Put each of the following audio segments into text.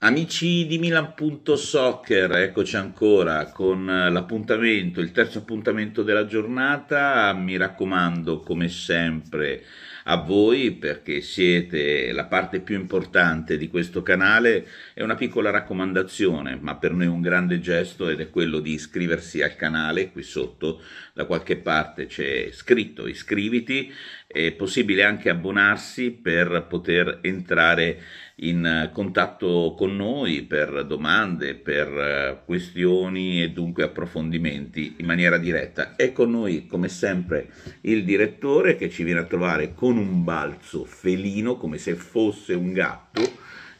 Amici di Milan.soccer, eccoci ancora con eh, l'appuntamento, il terzo appuntamento della giornata. Mi raccomando, come sempre, a voi perché siete la parte più importante di questo canale. È una piccola raccomandazione, ma per noi un grande gesto ed è quello di iscriversi al canale. Qui sotto da qualche parte c'è scritto iscriviti. È possibile anche abbonarsi per poter entrare in eh, contatto con noi per domande, per eh, questioni e dunque approfondimenti in maniera diretta. È con noi come sempre il direttore che ci viene a trovare con un balzo felino come se fosse un gatto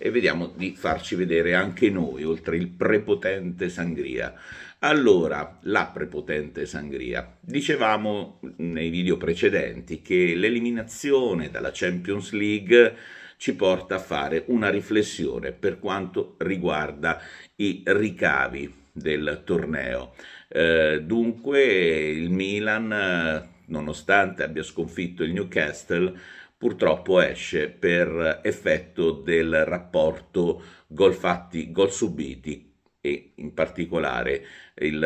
e vediamo di farci vedere anche noi oltre il prepotente sangria. Allora, la prepotente sangria. Dicevamo nei video precedenti che l'eliminazione dalla Champions League ci porta a fare una riflessione per quanto riguarda i ricavi del torneo. Eh, dunque il Milan, nonostante abbia sconfitto il Newcastle, purtroppo esce per effetto del rapporto gol fatti, gol subiti e in particolare il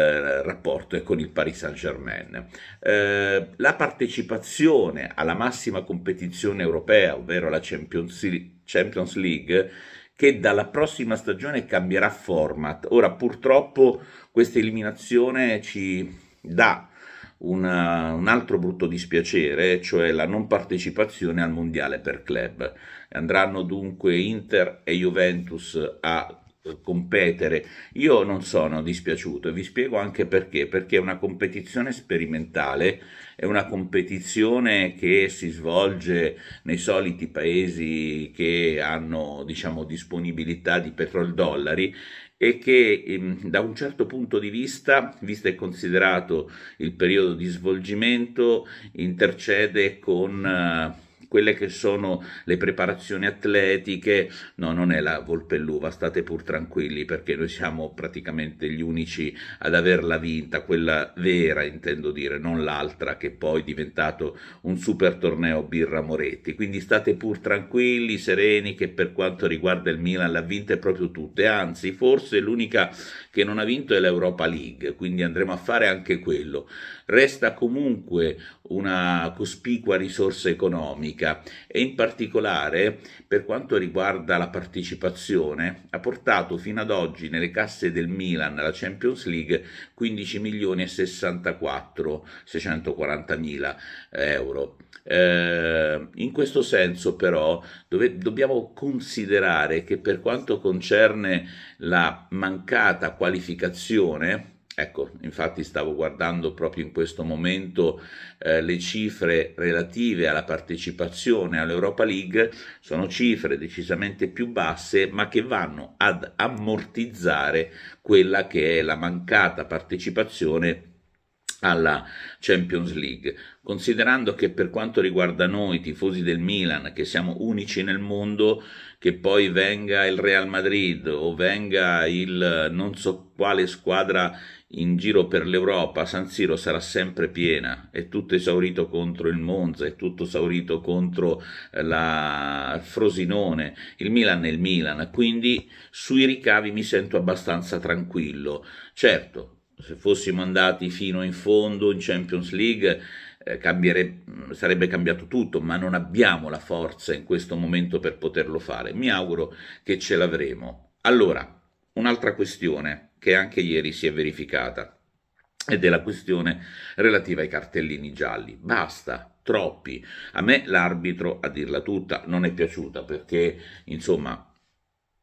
rapporto è con il Paris Saint-Germain. Eh, la partecipazione alla massima competizione europea, ovvero la Champions League, Champions League che dalla prossima stagione cambierà format. Ora purtroppo questa eliminazione ci dà una, un altro brutto dispiacere, cioè la non partecipazione al mondiale per club. Andranno dunque Inter e Juventus a eh, competere. Io non sono dispiaciuto e vi spiego anche perché, perché è una competizione sperimentale, è una competizione che si svolge nei soliti paesi che hanno diciamo, disponibilità di petrol dollari e che ehm, da un certo punto di vista, visto e considerato il periodo di svolgimento, intercede con... Eh, quelle che sono le preparazioni atletiche, no, non è la volpe l'uva, state pur tranquilli perché noi siamo praticamente gli unici ad averla vinta, quella vera intendo dire, non l'altra che poi è diventato un super torneo Birra Moretti, quindi state pur tranquilli, sereni che per quanto riguarda il Milan l'ha vinta proprio tutte, anzi forse l'unica che non ha vinto è l'Europa League, quindi andremo a fare anche quello. Resta comunque una cospicua risorsa economica e in particolare per quanto riguarda la partecipazione ha portato fino ad oggi nelle casse del Milan alla Champions League 15 milioni e 64 640 mila euro. Eh, in questo senso però dove, dobbiamo considerare che per quanto concerne la mancata qualificazione Ecco, infatti stavo guardando proprio in questo momento eh, le cifre relative alla partecipazione all'Europa League, sono cifre decisamente più basse ma che vanno ad ammortizzare quella che è la mancata partecipazione alla Champions League, considerando che per quanto riguarda noi tifosi del Milan, che siamo unici nel mondo, che poi venga il Real Madrid o venga il non so quale squadra in giro per l'Europa, San Siro sarà sempre piena, è tutto esaurito contro il Monza, è tutto esaurito contro eh, la Frosinone, il Milan è il Milan, quindi sui ricavi mi sento abbastanza tranquillo. Certo, se fossimo andati fino in fondo in Champions League eh, cambiere, sarebbe cambiato tutto, ma non abbiamo la forza in questo momento per poterlo fare. Mi auguro che ce l'avremo. Allora, un'altra questione che anche ieri si è verificata ed è la questione relativa ai cartellini gialli. Basta, troppi. A me l'arbitro, a dirla tutta, non è piaciuta perché, insomma,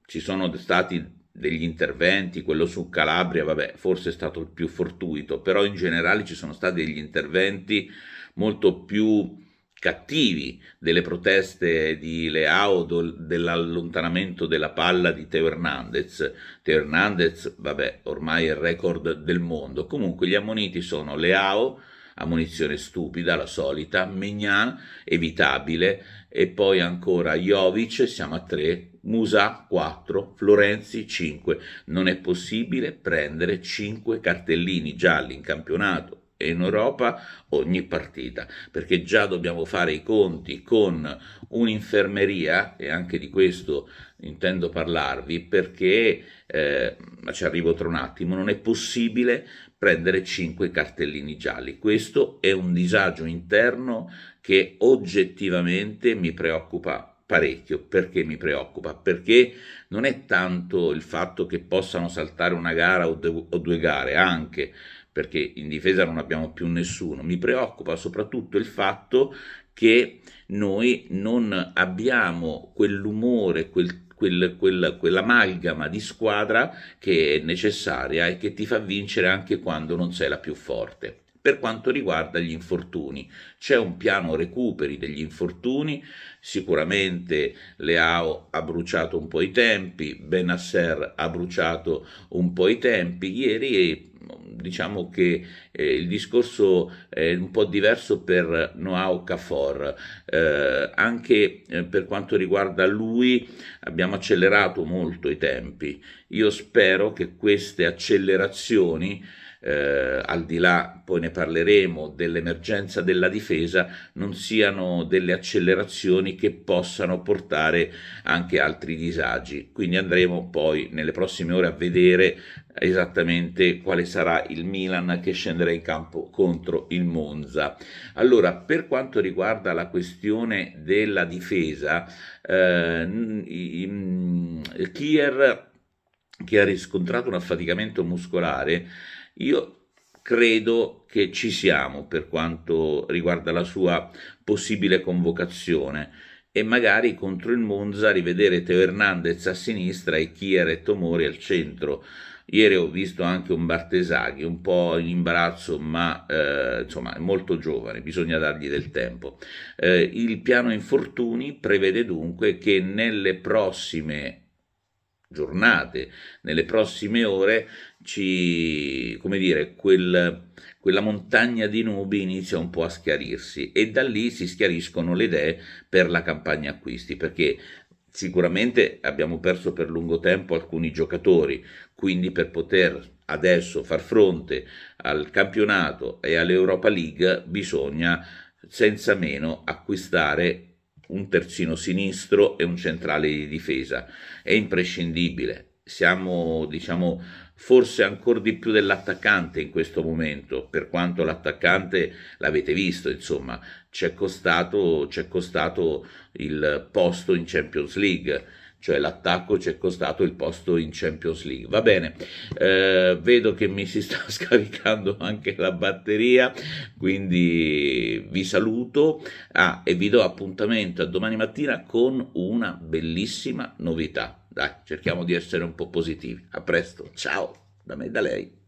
ci sono stati degli interventi, quello su Calabria, vabbè, forse è stato il più fortuito, però in generale ci sono stati degli interventi molto più cattivi delle proteste di Leao dell'allontanamento della palla di Teo Hernandez. Teo Hernandez, vabbè, ormai è il record del mondo. Comunque gli ammoniti sono Leao, ammonizione stupida, la solita, Mignan, evitabile, e poi ancora Jovic, siamo a tre, Musa 4, Florenzi 5. Non è possibile prendere 5 cartellini gialli in campionato e in Europa ogni partita, perché già dobbiamo fare i conti con un'infermeria, e anche di questo intendo parlarvi, perché, eh, ma ci arrivo tra un attimo, non è possibile prendere 5 cartellini gialli. Questo è un disagio interno che oggettivamente mi preoccupa parecchio. Perché mi preoccupa? Perché non è tanto il fatto che possano saltare una gara o, de- o due gare, anche perché in difesa non abbiamo più nessuno. Mi preoccupa soprattutto il fatto che noi non abbiamo quell'umore, quel Quel, quel, quell'amalgama di squadra che è necessaria e che ti fa vincere anche quando non sei la più forte per quanto riguarda gli infortuni. C'è un piano recuperi degli infortuni, sicuramente Leao ha bruciato un po' i tempi, Benasser ha bruciato un po' i tempi, ieri e diciamo che eh, il discorso è un po' diverso per Noao Cafor, eh, anche eh, per quanto riguarda lui abbiamo accelerato molto i tempi, io spero che queste accelerazioni eh, al di là, poi ne parleremo, dell'emergenza della difesa, non siano delle accelerazioni che possano portare anche altri disagi. Quindi andremo poi nelle prossime ore a vedere esattamente quale sarà il Milan che scenderà in campo contro il Monza. Allora, per quanto riguarda la questione della difesa, eh, mm, Kier che ha riscontrato un affaticamento muscolare, io credo che ci siamo per quanto riguarda la sua possibile convocazione e magari contro il Monza rivedere Teo Hernandez a sinistra e Chier e Tomori al centro. Ieri ho visto anche un Bartesaghi un po' in imbarazzo, ma eh, insomma è molto giovane, bisogna dargli del tempo. Eh, il piano infortuni prevede dunque che nelle prossime giornate, nelle prossime ore, ci, come dire, quel, quella montagna di nubi inizia un po' a schiarirsi e da lì si schiariscono le idee per la campagna acquisti, perché sicuramente abbiamo perso per lungo tempo alcuni giocatori, quindi per poter adesso far fronte al campionato e all'Europa League bisogna senza meno acquistare un terzino sinistro e un centrale di difesa. È imprescindibile. Siamo, diciamo, forse ancora di più dell'attaccante in questo momento, per quanto l'attaccante l'avete visto, insomma, ci è costato, costato il posto in Champions League cioè l'attacco ci è costato il posto in Champions League. Va bene, eh, vedo che mi si sta scaricando anche la batteria, quindi vi saluto ah, e vi do appuntamento a domani mattina con una bellissima novità. Dai, cerchiamo di essere un po' positivi. A presto, ciao da me e da lei.